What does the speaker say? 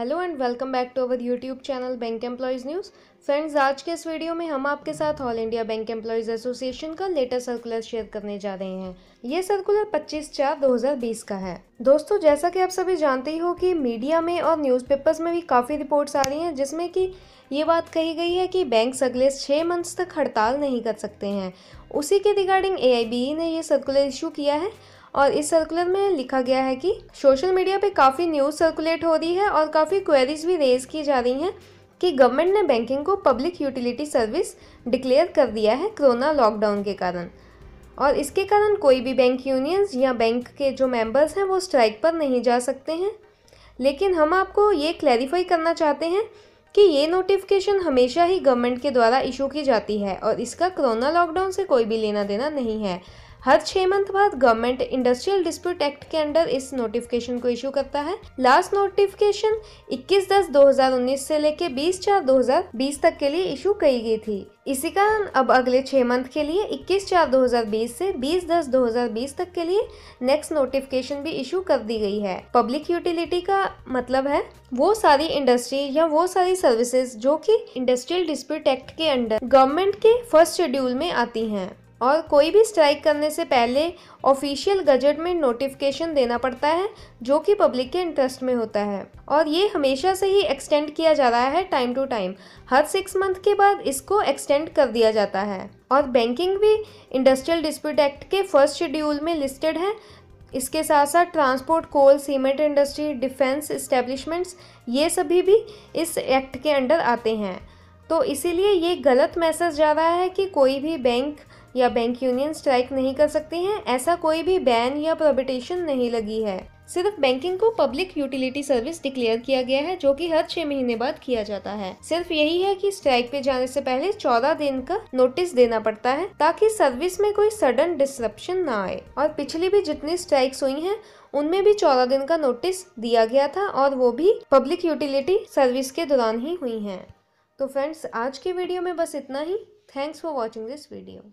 hello and welcome back to our YouTube channel bank employees news friends आज के इस video में हम आपके साथ all India bank employees association का लेटेस्ट सर्कुलर शेयर करने जा रहे हैं ये सर्कुलर 25 चार 2020 का है दोस्तों जैसा कि आप सभी जानते ही हो कि मीडिया में और न्यूज़पेपर्स में भी काफ़ी रिपोर्ट्स आ रही हैं जिसमें कि ये बात कही गई है कि बैंक्स अगले छः मंथ्स तक हड़ताल नहीं कर सकते हैं उसी के रिगार्डिंग ए e ने यह सर्कुलर इशू किया है और इस सर्कुलर में लिखा गया है कि सोशल मीडिया पे काफ़ी न्यूज़ सर्कुलेट हो रही है और काफ़ी क्वेरीज भी रेज की जा रही हैं कि गवर्नमेंट ने बैंकिंग को पब्लिक यूटिलिटी सर्विस डिक्लेयर कर दिया है कोरोना लॉकडाउन के कारण और इसके कारण कोई भी बैंक यूनियंस या बैंक के जो मेंबर्स हैं वो स्ट्राइक पर नहीं जा सकते हैं लेकिन हम आपको ये क्लैरिफाई करना चाहते हैं कि ये नोटिफिकेशन हमेशा ही गवर्नमेंट के द्वारा इशू की जाती है और इसका कोरोना लॉकडाउन से कोई भी लेना देना नहीं है हर छह मंथ बाद गवर्नमेंट इंडस्ट्रियल डिस्प्यूट एक्ट के अंडर इस नोटिफिकेशन को इशू करता है लास्ट नोटिफिकेशन 21 दस 2019 से लेके 20 चार 2020 तक के लिए इशू की गई थी इसी कारण अब अगले छह मंथ के लिए 21 चार 2020 से 20 दस 2020 तक के लिए नेक्स्ट नोटिफिकेशन भी इशू कर दी गई है पब्लिक यूटिलिटी का मतलब है वो सारी इंडस्ट्री या वो सारी सर्विसेज जो कि इंडस्ट्रियल डिस्प्यूट एक्ट के अंडर गवर्नमेंट के फर्स्ट शेड्यूल में आती हैं और कोई भी स्ट्राइक करने से पहले ऑफिशियल गजट में नोटिफिकेशन देना पड़ता है जो कि पब्लिक के इंटरेस्ट में होता है और ये हमेशा से ही एक्सटेंड किया जा रहा है टाइम टू टाइम हर सिक्स मंथ के बाद इसको एक्सटेंड कर दिया जाता है और बैंकिंग भी इंडस्ट्रियल डिस्प्यूट एक्ट के फर्स्ट शेड्यूल में लिस्टेड है इसके साथ साथ transport coal cement industry defence establishments ये सभी भी इस एक्ट के अंडर आते हैं तो इसीलिए ये गलत मैसेज जा रहा है कि कोई भी बैंक या बैंक यूनियन स्ट्राइक नहीं कर सकते हैं ऐसा कोई भी बैन या प्रोबिटेशन नहीं लगी है सिर्फ बैंकिंग को पब्लिक यूटिलिटी सर्विस डिक्लेयर किया गया है जो कि हर छह महीने बाद किया जाता है सिर्फ यही है कि स्ट्राइक पे जाने से पहले चौदह दिन का नोटिस देना पड़ता है ताकि सर्विस में कोई सडन डिस्रप्शन ना आए और पिछली भी जितनी स्ट्राइक्स हुई हैं उनमें भी चौदह दिन का नोटिस दिया गया था और वो भी पब्लिक यूटिलिटी सर्विस के दौरान ही हुई हैं तो फ्रेंड्स आज के वीडियो में बस इतना ही thanks for watching this video